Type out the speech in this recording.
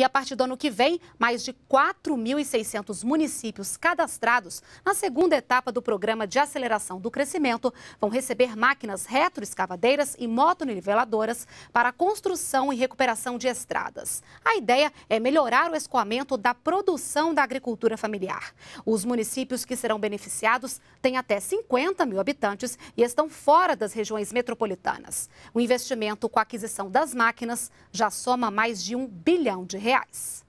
E a partir do ano que vem, mais de 4.600 municípios cadastrados na segunda etapa do Programa de Aceleração do Crescimento vão receber máquinas retroescavadeiras e motoniveladoras para construção e recuperação de estradas. A ideia é melhorar o escoamento da produção da agricultura familiar. Os municípios que serão beneficiados têm até 50 mil habitantes e estão fora das regiões metropolitanas. O investimento com a aquisição das máquinas já soma mais de um bilhão de reais reais.